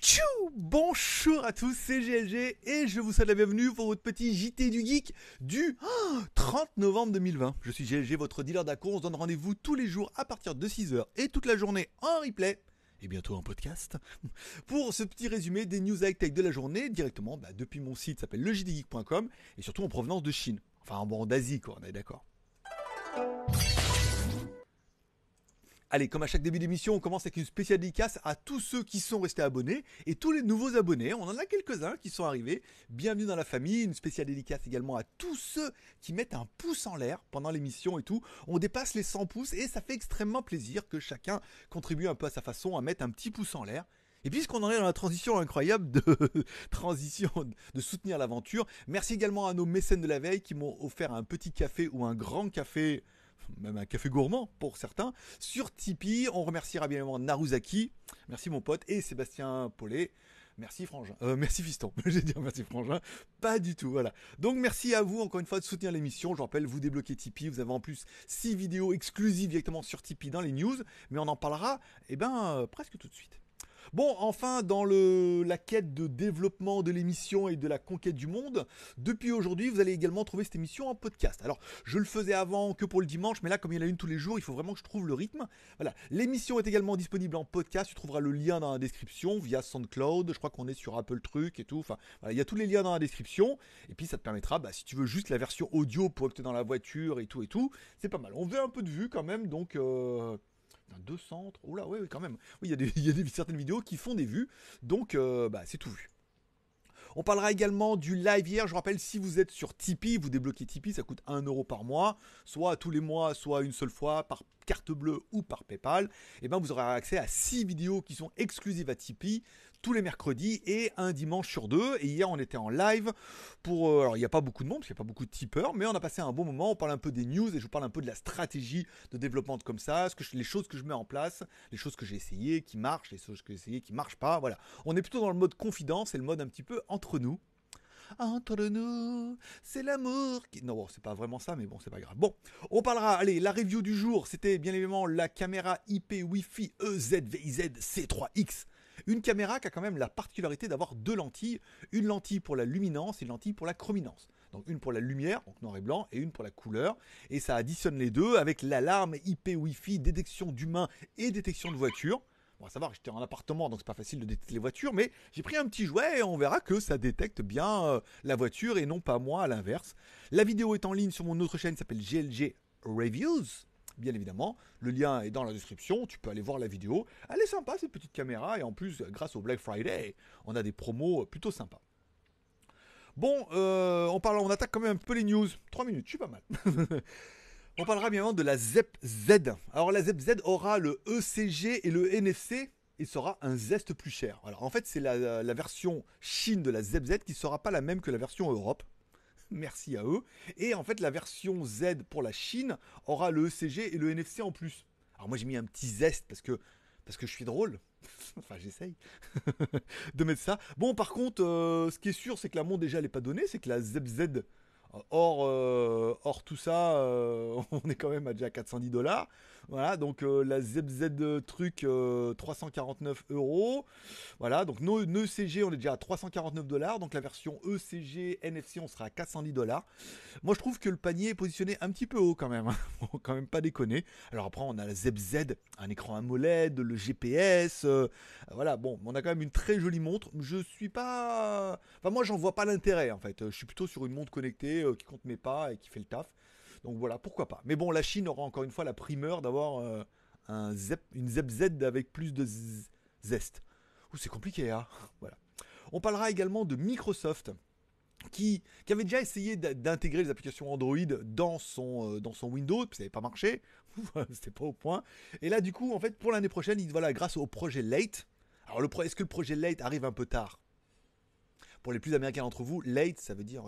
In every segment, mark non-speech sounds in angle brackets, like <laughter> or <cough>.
Tchou Bonjour à tous, c'est GLG et je vous souhaite la bienvenue pour votre petit JT du Geek du 30 novembre 2020. Je suis GLG, votre dealer d'accours. On se donne rendez-vous tous les jours à partir de 6h et toute la journée en replay et bientôt en podcast, <laughs> pour ce petit résumé des news high tech de la journée directement bah, depuis mon site qui s'appelle lejtgeek.com et surtout en provenance de Chine. Enfin bon, d'Asie quoi, on est d'accord. Allez, comme à chaque début d'émission, on commence avec une spéciale dédicace à tous ceux qui sont restés abonnés et tous les nouveaux abonnés. On en a quelques-uns qui sont arrivés. Bienvenue dans la famille. Une spéciale dédicace également à tous ceux qui mettent un pouce en l'air pendant l'émission et tout. On dépasse les 100 pouces et ça fait extrêmement plaisir que chacun contribue un peu à sa façon à mettre un petit pouce en l'air. Et puisqu'on en est dans la transition incroyable de <laughs> transition de soutenir l'aventure, merci également à nos mécènes de la veille qui m'ont offert un petit café ou un grand café même un café gourmand pour certains. Sur Tipeee, on remerciera bien évidemment Naruzaki, merci mon pote, et Sébastien Paulet. Merci Frangin. Euh, merci Fiston. <laughs> J'ai dit merci Frangin. Pas du tout, voilà. Donc merci à vous encore une fois de soutenir l'émission. Je vous rappelle, vous débloquez Tipeee. Vous avez en plus six vidéos exclusives directement sur Tipeee dans les news. Mais on en parlera, eh ben, presque tout de suite. Bon, enfin, dans la quête de développement de l'émission et de la conquête du monde, depuis aujourd'hui, vous allez également trouver cette émission en podcast. Alors, je le faisais avant que pour le dimanche, mais là, comme il y en a une tous les jours, il faut vraiment que je trouve le rythme. Voilà, l'émission est également disponible en podcast. Tu trouveras le lien dans la description via SoundCloud. Je crois qu'on est sur Apple Truc et tout. Enfin, voilà, il y a tous les liens dans la description. Et puis, ça te permettra, bah, si tu veux juste la version audio pour être dans la voiture et tout et tout, c'est pas mal. On veut un peu de vue quand même, donc. Euh, deux centres. ou oui, oui, quand même. Oui, <laughs> il y a, des, certaines vidéos qui font des vues. Donc, euh, bah, c'est tout vu. On parlera également du live hier. Je rappelle, si vous êtes sur Tipeee, vous débloquez Tipeee, ça coûte 1€ euro par mois, soit tous les mois, soit une seule fois par carte bleue ou par PayPal. Et eh bien, vous aurez accès à 6 vidéos qui sont exclusives à Tipeee, tous les mercredis et un dimanche sur deux. Et hier, on était en live pour. Euh, alors, il n'y a pas beaucoup de monde, parce qu'il n'y a pas beaucoup de tipeurs, mais on a passé un bon moment. On parle un peu des news et je vous parle un peu de la stratégie de développement comme ça, que les choses que je mets en place, les choses que j'ai essayées qui marchent, les choses que j'ai essayées qui marchent pas. Voilà. On est plutôt dans le mode confidence et le mode un petit peu entre nous. Entre nous, c'est l'amour qui... Non, bon, c'est pas vraiment ça, mais bon, c'est pas grave. Bon, on parlera, allez, la review du jour, c'était bien évidemment la caméra IP Wi-Fi EZVIZ C3X une caméra qui a quand même la particularité d'avoir deux lentilles, une lentille pour la luminance et une lentille pour la chrominance. Donc une pour la lumière, donc noir et blanc, et une pour la couleur. Et ça additionne les deux avec l'alarme IP Wi-Fi, détection d'humains et détection de voitures. Bon, va savoir, j'étais en appartement, donc c'est pas facile de détecter les voitures, mais j'ai pris un petit jouet et on verra que ça détecte bien euh, la voiture et non pas moi à l'inverse. La vidéo est en ligne sur mon autre chaîne, s'appelle GLG Reviews. Bien évidemment, le lien est dans la description, tu peux aller voir la vidéo. Elle est sympa cette petite caméra et en plus, grâce au Black Friday, on a des promos plutôt sympas. Bon, euh, on, on attaque quand même un peu les news. 3 minutes, je suis pas mal. <laughs> on parlera bien avant de la ZEP Z. Alors la ZEP Z aura le ECG et le NFC et sera un zeste plus cher. Alors en fait, c'est la, version Chine de la ZEP Z qui sera pas la même que la version Europe merci à eux. Et en fait, la version Z pour la Chine aura le ECG et le NFC en plus. Alors moi, j'ai mis un petit zeste parce que, parce que je suis drôle. <laughs> enfin, j'essaye <laughs> de mettre ça. Bon, par contre, euh, ce qui est sûr, c'est que la montre déjà, elle n'est pas donnée. C'est que la Z euh, hors, euh, hors tout ça, <laughs> on est quand même à déjà 410 dollars. Voilà, donc euh, la ZZ truc 349 euh, euros. Voilà, donc nos, ECG, on est déjà à 349 dollars. Donc la version ECG NFC, on sera à 410 dollars. Moi, je trouve que le panier est positionné un petit peu haut quand même. Hein. <laughs> quand même pas déconner. Alors après, on a la ZZ, un écran AMOLED, le GPS. Euh, voilà, bon, on a quand même une très jolie montre. Je suis pas. Enfin, moi, j'en vois pas l'intérêt en fait. Je suis plutôt sur une montre connectée qui compte mes pas et qui fait le taf. Donc voilà, pourquoi pas. Mais bon, la Chine aura encore une fois la primeur d'avoir euh, un une ZEPZ Z avec plus de zeste. c'est compliqué, hein <laughs> Voilà. On parlera également de Microsoft. Qui, avait déjà essayé d'intégrer les applications Android euh, dans son, Windows, puis ça n'avait pas marché, <laughs> c'était pas au point. Et là, du coup, en fait, pour l'année prochaine, il, voilà, grâce au projet Late, alors est-ce que le projet Late arrive un peu tard Pour les plus américains d'entre vous, Late, ça veut dire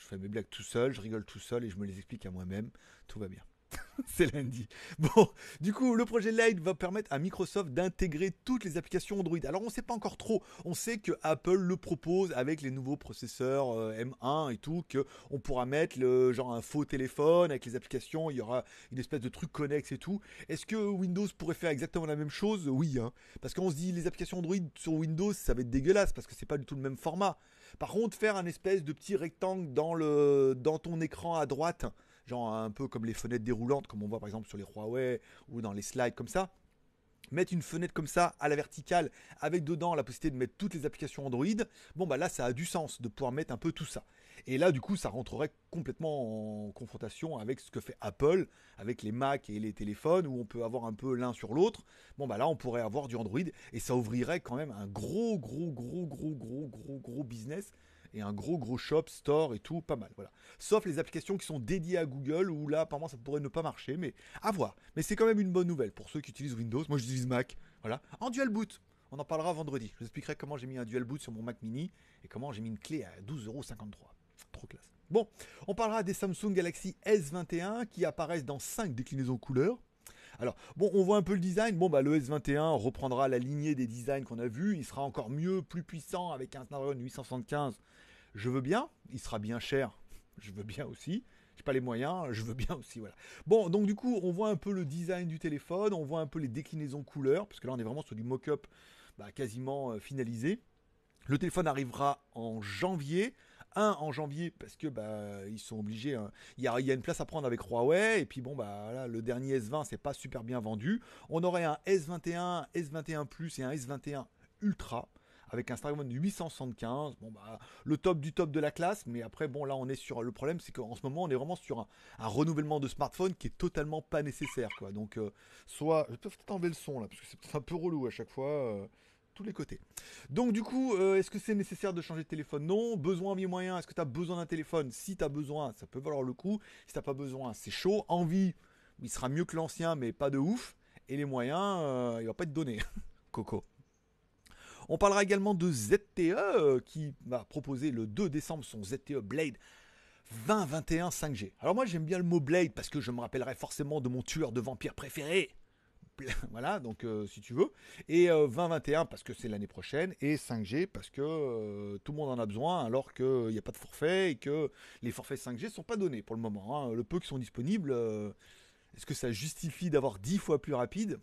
je fais mes blagues tout seul, je rigole tout seul et je me les explique à moi-même. Tout va bien. <laughs> c'est lundi. Bon, du coup, le projet Light va permettre à Microsoft d'intégrer toutes les applications Android. Alors, on ne sait pas encore trop. On sait que Apple le propose avec les nouveaux processeurs euh, M1 et tout, que on pourra mettre le genre un faux téléphone avec les applications. Il y aura une espèce de truc connexe et tout. Est-ce que Windows pourrait faire exactement la même chose Oui, hein. parce qu'on se dit les applications Android sur Windows, ça va être dégueulasse parce que c'est pas du tout le même format. Par contre, faire un espèce de petit rectangle dans le dans ton écran à droite genre un peu comme les fenêtres déroulantes, comme on voit par exemple sur les Huawei ou dans les slides comme ça. Mettre une fenêtre comme ça à la verticale avec dedans la possibilité de mettre toutes les applications Android, bon bah là ça a du sens de pouvoir mettre un peu tout ça. Et là du coup ça rentrerait complètement en confrontation avec ce que fait Apple avec les Mac et les téléphones où on peut avoir un peu l'un sur l'autre. Bon bah là on pourrait avoir du Android et ça ouvrirait quand même un gros gros gros gros gros gros gros business et un gros gros shop, store et tout, pas mal. Voilà. Sauf les applications qui sont dédiées à Google, où là apparemment ça pourrait ne pas marcher, mais à voir. Mais c'est quand même une bonne nouvelle pour ceux qui utilisent Windows. Moi j'utilise Mac, voilà, en dual boot. On en parlera vendredi. Je vous expliquerai comment j'ai mis un dual boot sur mon Mac mini et comment j'ai mis une clé à 12,53€. Trop classe. Bon, on parlera des Samsung Galaxy S21 qui apparaissent dans 5 déclinaisons couleurs. Alors, bon, on voit un peu le design. Bon, bah, le S21 reprendra la lignée des designs qu'on a vus. Il sera encore mieux, plus puissant avec un Snapdragon 875 je veux bien, il sera bien cher, je veux bien aussi. J'ai pas les moyens, je veux bien aussi, voilà. Bon, donc du coup, on voit un peu le design du téléphone, on voit un peu les déclinaisons couleurs, parce que là, on est vraiment sur du mock-up bah, quasiment euh, finalisé. Le téléphone arrivera en janvier. Un en janvier parce que bah ils sont obligés. Hein. Il, y a, y a, une place à prendre avec Huawei et puis bon bah là, le dernier S20 c'est pas super bien vendu. On aurait un S21, S21 Plus et un S21 Ultra avec un smartphone 875. Bon, bah, le top du top de la classe, mais après, bon, là, on est sur. Le problème, c'est qu'en ce moment, on est vraiment sur un, renouvellement de smartphone qui est totalement pas nécessaire, quoi. Donc, euh, soit. Je peux peut-être enlever le son, là, parce que c'est un peu relou à chaque fois. Euh, tous les côtés. Donc du coup, euh, est-ce que c'est nécessaire de changer de téléphone Non. Besoin, de moyen, est-ce que tu as besoin d'un téléphone Si tu as besoin, ça peut valoir le coup. Si t'as pas besoin, c'est chaud. Envie, il sera mieux que l'ancien, mais pas de ouf. Et les moyens, il va pas être donné. <laughs> Coco. On parlera également de ZTE euh, qui va proposer le 2 décembre son ZTE Blade 2021 5G. Alors moi j'aime bien le mot Blade parce que je me rappellerai forcément de mon tueur de vampires préféré. <laughs> voilà, donc euh, si tu veux. Et 2021 euh, parce que c'est l'année prochaine et 5G parce que tout le monde en a besoin alors qu'il n'y a pas de forfait et que les forfaits 5G ne sont pas donnés pour le moment. Hein. Le peu qui sont disponibles, est-ce que ça justifie d'avoir 10 fois plus rapide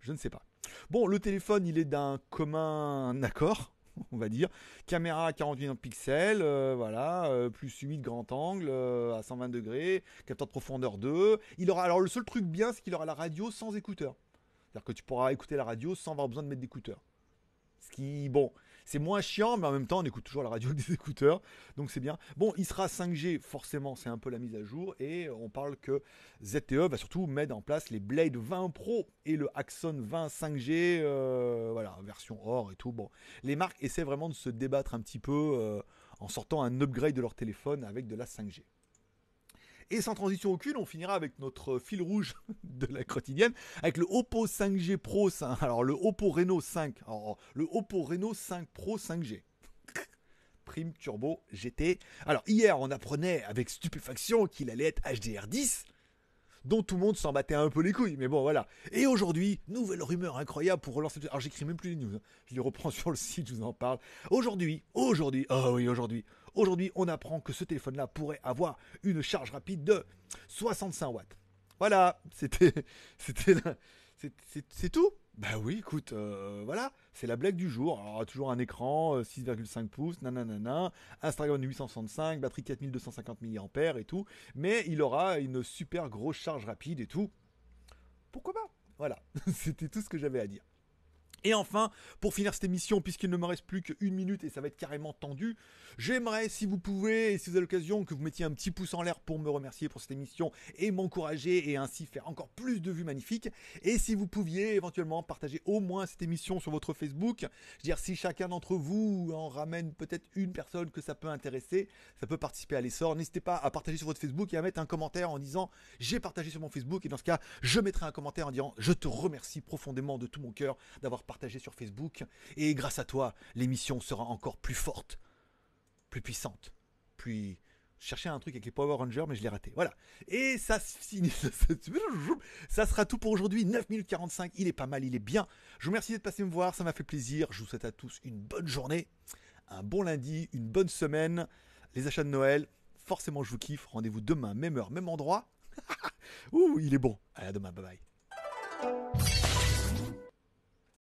Je ne sais pas. Bon, le téléphone, il est d'un commun accord, on va dire. Caméra à 48 pixels, euh, voilà, euh, plus 8 grand angle euh, à 120 degrés, capteur de profondeur 2. Il aura, alors le seul truc bien, c'est qu'il aura la radio sans écouteur. C'est-à-dire que tu pourras écouter la radio sans avoir besoin de mettre d'écouteurs. Ce qui, bon, c'est moins chiant, mais en même temps, on écoute toujours la radio avec des <laughs> écouteurs. Donc c'est bien. Bon, il sera 5G, forcément, c'est un peu la mise à jour. Et on parle que ZTE va surtout mettre en place les Blade 20 Pro et le Axon 20 5G, euh, voilà, version or et tout. Bon, les marques essaient vraiment de se débattre un petit peu euh, en sortant un upgrade de leur téléphone avec de la 5G. Et sans transition aucune, on finira avec notre fil rouge <laughs> de la quotidienne, avec le Oppo 5G Pro Alors le Oppo Reno 5, le Oppo Reno 5 Pro 5G. <laughs> Prime Turbo GT. Alors hier, on apprenait avec stupéfaction qu'il allait être HDR10 dont tout le monde s'en battait un peu les couilles, mais bon voilà. Et aujourd'hui, nouvelle rumeur incroyable pour relancer. Alors j'écris même plus les news, hein. je les reprends <laughs> sur le site, je vous en parle. Aujourd'hui, aujourd'hui, oh oui, aujourd'hui, Aujourd'hui, on apprend que ce téléphone-là pourrait avoir une charge rapide de 65 watts. Voilà, c'était, <laughs> c'est tout. Bah oui, écoute, euh, voilà, c'est la blague du jour. Alors, toujours un écran, 6,5 euh, pouces, nanana, Instagram 865, batterie 4250 mAh et tout. Mais il aura une super grosse charge rapide et tout. Pourquoi pas Voilà, <laughs> c'était tout ce que j'avais à dire. Et enfin, pour finir cette émission, puisqu'il ne me reste plus qu'une minute et ça va être carrément tendu, j'aimerais, si vous pouvez, et si vous avez l'occasion, que vous mettiez un petit pouce en l'air pour me remercier pour cette émission et m'encourager et ainsi faire encore plus de vues magnifiques. Et si vous pouviez éventuellement partager au moins cette émission sur votre Facebook, je veux dire, si chacun d'entre vous en ramène peut-être une personne que ça peut intéresser, ça peut participer à l'essor. N'hésitez pas à partager sur votre Facebook et à mettre un commentaire en disant j'ai partagé sur mon Facebook et dans ce cas, je mettrai un commentaire en disant je te remercie profondément de tout mon cœur d'avoir partagé partager sur Facebook. Et grâce à toi, l'émission sera encore plus forte, plus puissante, Puis, chercher un truc avec les Power Rangers, mais je l'ai raté. Voilà. Et ça, <laughs> ça sera tout pour aujourd'hui. 9 minutes 45. Il est pas mal, il est bien. Je vous remercie d'être passé me voir. Ça m'a fait plaisir. Je vous souhaite à tous une bonne journée, un bon lundi, une bonne semaine. Les achats de Noël, forcément, je vous kiffe. Rendez-vous demain, même heure, même endroit. <laughs> Ouh, il est bon. À demain. Bye bye.